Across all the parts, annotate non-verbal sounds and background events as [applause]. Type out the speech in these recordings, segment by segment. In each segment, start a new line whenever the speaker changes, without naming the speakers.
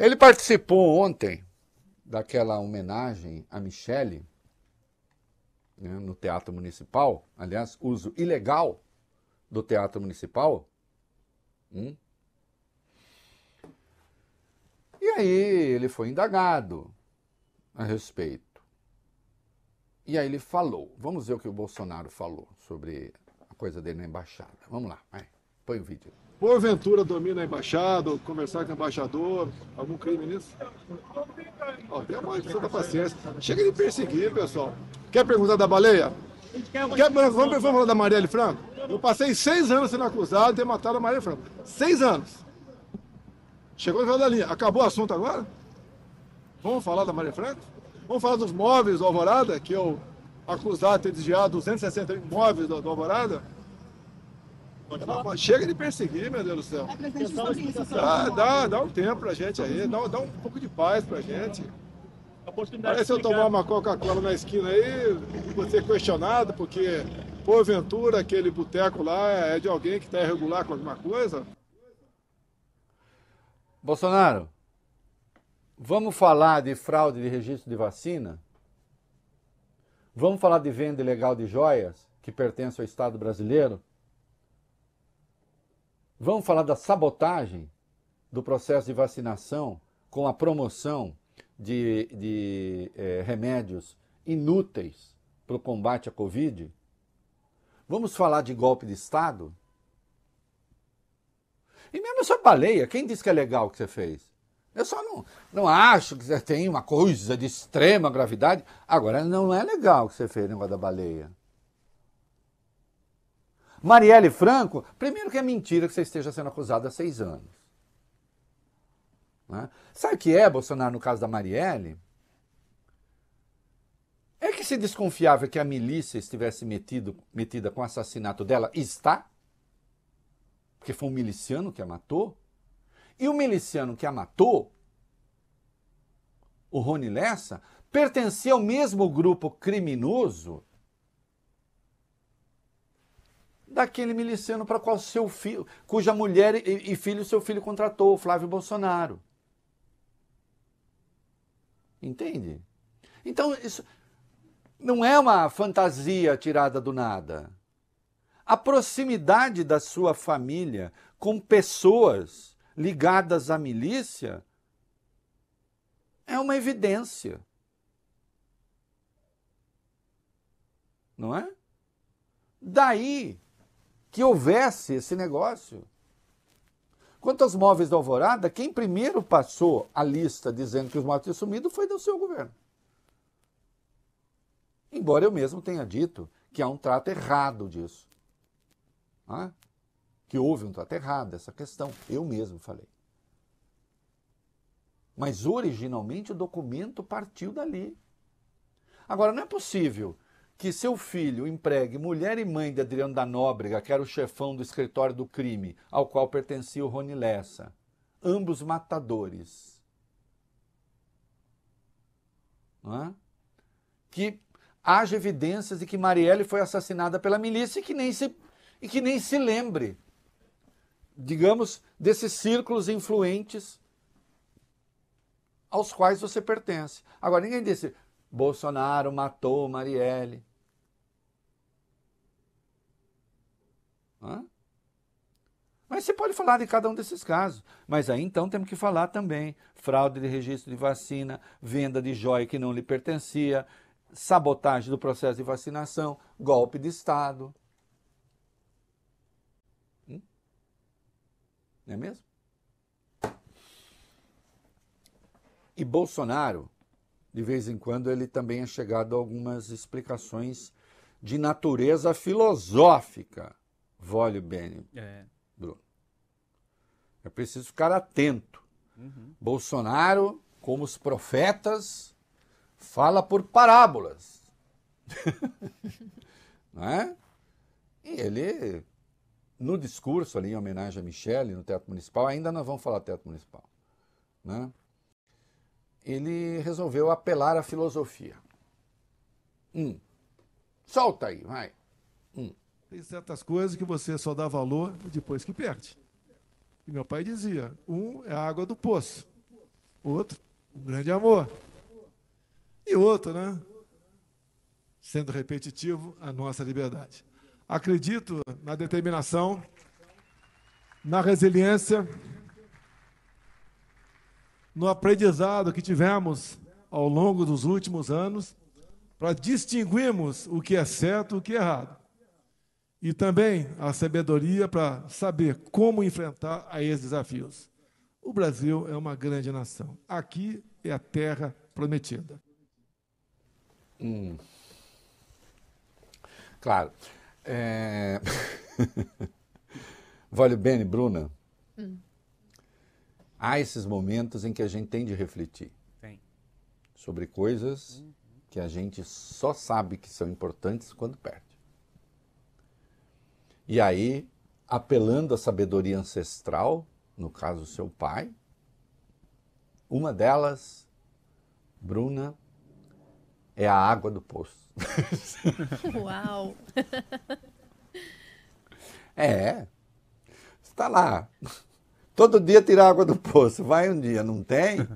Ele participou ontem daquela homenagem a Michele, né, no Teatro Municipal, aliás, uso ilegal do Teatro Municipal. Hum? E aí ele foi indagado a respeito. E aí ele falou. Vamos ver o que o Bolsonaro falou sobre a coisa dele na embaixada. Vamos
lá, vai. Põe o vídeo. Porventura domina a embaixada, conversar com o embaixador, algum crime nisso? Ó, tem uma santa paciência. Chega de perseguir, pessoal. Quer perguntar da baleia? Quer, vamos, vamos falar da Marielle Franco? Eu passei seis anos sendo acusado de ter matado a Marielle Franco. Seis anos. Chegou no final da linha. Acabou o assunto agora? Vamos falar da Maria Franco? Vamos falar dos móveis do Alvorada, que eu acusado de ter desviado 260 móveis do, do Alvorada? Não, chega de perseguir, meu Deus do céu. Dá, dá, dá um tempo pra gente aí, dá, dá um pouco de paz pra gente. Parece se eu tomar uma Coca-Cola na esquina aí, você questionado, porque, porventura, aquele boteco lá é de alguém que está irregular com alguma coisa.
Bolsonaro, vamos falar de fraude de registro de vacina? Vamos falar de venda ilegal de joias que pertence ao Estado brasileiro? Vamos falar da sabotagem do processo de vacinação com a promoção de, de eh, remédios inúteis para o combate à Covid? Vamos falar de golpe de Estado? E mesmo essa baleia, quem disse que é legal o que você fez? Eu só não, não acho que você tem uma coisa de extrema gravidade. Agora, não é legal o que você fez, o negócio da baleia. Marielle Franco, primeiro que é mentira que você esteja sendo acusado há seis anos. Né? Sabe o que é, Bolsonaro, no caso da Marielle? É que se desconfiava que a milícia estivesse metido, metida com o assassinato dela, está, porque foi um miliciano que a matou, e o miliciano que a matou, o Rony Lessa, pertencia ao mesmo grupo criminoso daquele miliciano para qual seu filho, cuja mulher e, e filho seu filho contratou, Flávio Bolsonaro. Entende? Então, isso não é uma fantasia tirada do nada. A proximidade da sua família com pessoas ligadas à milícia é uma evidência. Não é? Daí que houvesse esse negócio. Quanto aos móveis da Alvorada, quem primeiro passou a lista dizendo que os móveis tinham sumido foi do seu governo. Embora eu mesmo tenha dito que há um trato errado disso. Né? Que houve um trato errado dessa questão. Eu mesmo falei. Mas originalmente o documento partiu dali. Agora, não é possível que seu filho empregue mulher e mãe de Adriano da Nóbrega, que era o chefão do escritório do crime, ao qual pertencia o Rony Lessa. Ambos matadores. É? Que haja evidências de que Marielle foi assassinada pela milícia e que nem se, e que nem se lembre, digamos, desses círculos influentes aos quais você pertence. Agora, ninguém disse, Bolsonaro matou Marielle. Hã? Mas você pode falar de cada um desses casos. Mas aí então temos que falar também: fraude de registro de vacina, venda de joia que não lhe pertencia, sabotagem do processo de vacinação, golpe de Estado. Hum? Não é mesmo? E Bolsonaro, de vez em quando, ele também é chegado a algumas explicações de natureza filosófica Vole bem, é. Bruno. É preciso ficar atento. Uhum. Bolsonaro, como os profetas, fala por parábolas. [laughs] né? E ele, no discurso ali, em homenagem a Michele, no Teatro Municipal, ainda não vão falar Teatro Municipal, né? ele resolveu apelar à filosofia. Um.
Solta aí, vai. Um. Tem certas coisas que você só dá valor depois que perde. E meu pai dizia: um é a água do poço, outro, um grande amor. E outro, né? Sendo repetitivo, a nossa liberdade. Acredito na determinação, na resiliência, no aprendizado que tivemos ao longo dos últimos anos para distinguirmos o que é certo e o que é errado e também a sabedoria para saber como enfrentar a esses desafios. O Brasil é uma grande nação. Aqui é a terra prometida.
Hum. Claro. É... [laughs] vale bem, Bruna. Hum. Há esses momentos em que a gente tem de refletir tem. sobre coisas uhum. que a gente só sabe que são importantes quando perto. E aí, apelando à sabedoria ancestral, no caso seu pai, uma delas, Bruna, é a água do poço. [laughs] Uau!
[laughs] É.
Está lá. Todo dia tira água do poço. Vai um dia, não tem?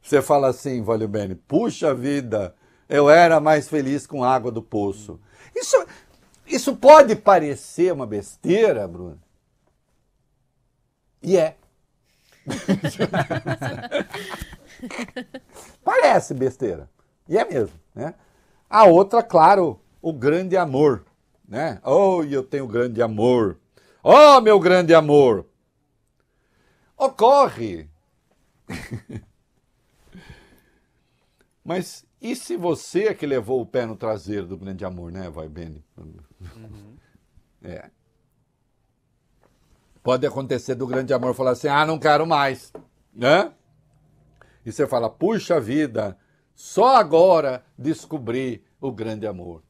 Você fala assim, Valeu Bene, puxa vida, eu era mais feliz com a água do poço. Isso isso pode parecer uma besteira, Bruno. E é. [laughs] Parece besteira. E é mesmo, né? A outra, claro, o grande amor, né? Oh, eu tenho grande amor. Oh, meu grande amor. Ocorre [laughs] Mas e se você é que levou o pé no traseiro do grande amor, né, vai, Benny? Uhum. É. Pode acontecer do grande amor falar assim, ah, não quero mais, né? E você fala, puxa vida, só agora descobri o grande amor.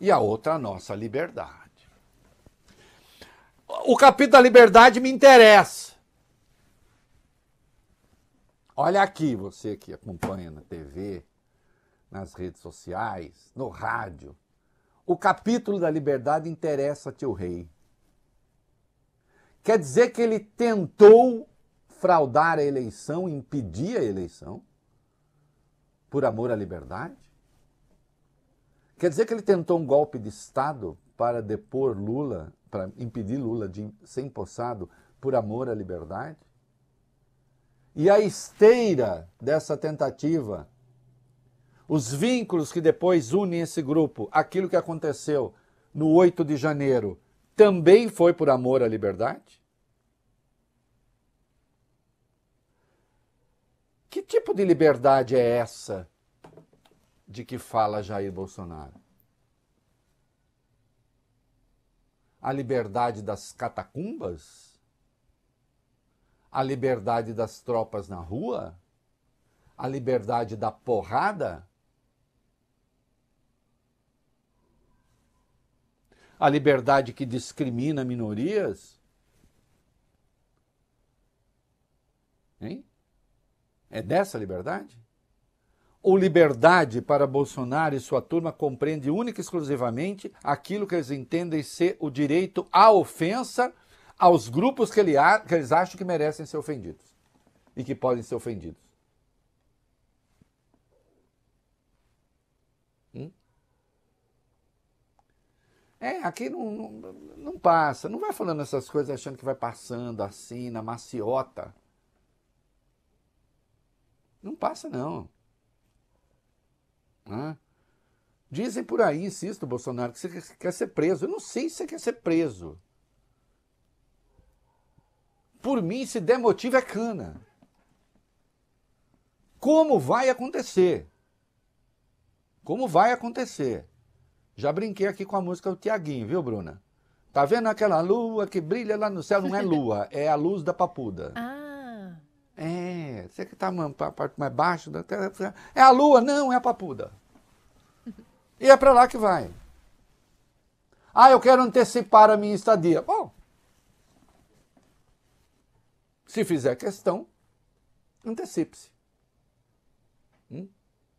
E a outra, a nossa liberdade. O capítulo da liberdade me interessa. Olha aqui, você que acompanha na TV, nas redes sociais, no rádio. O capítulo da liberdade interessa-te o rei. Quer dizer que ele tentou fraudar a eleição, impedir a eleição, por amor à liberdade? Quer dizer que ele tentou um golpe de Estado para depor Lula, para impedir Lula de ser empossado por amor à liberdade? e a esteira dessa tentativa, os vínculos que depois unem esse grupo, aquilo que aconteceu no 8 de janeiro, também foi por amor à liberdade? Que tipo de liberdade é essa de que fala Jair Bolsonaro? A liberdade das catacumbas? a liberdade das tropas na rua? A liberdade da porrada? A liberdade que discrimina minorias? Hein? É dessa liberdade? Ou liberdade para Bolsonaro e sua turma compreende única e exclusivamente aquilo que eles entendem ser o direito à ofensa aos grupos que, ele, que eles acham que merecem ser ofendidos e que podem ser ofendidos. Hum? É, aqui não, não, não, passa. Não vai falando essas coisas achando que vai passando assim, na maciota. Não passa, não. Dizem por aí, insisto, Bolsonaro, que você quer ser preso. Eu não sei se você quer ser preso. Por mim, se der motivo, é cana. Como vai acontecer? Como vai acontecer? Já brinquei aqui com a música do Tiaguinho, viu, Bruna? Tá vendo aquela lua que brilha lá no céu? Não é lua, [laughs] é a luz da papuda. Ah. É, você que tá a parte mais baixa da terra. É a lua, não, é a papuda. E é para lá que vai. Ah, eu quero antecipar a minha estadia. Bom, se fizer questão, antecipe-se. Hum?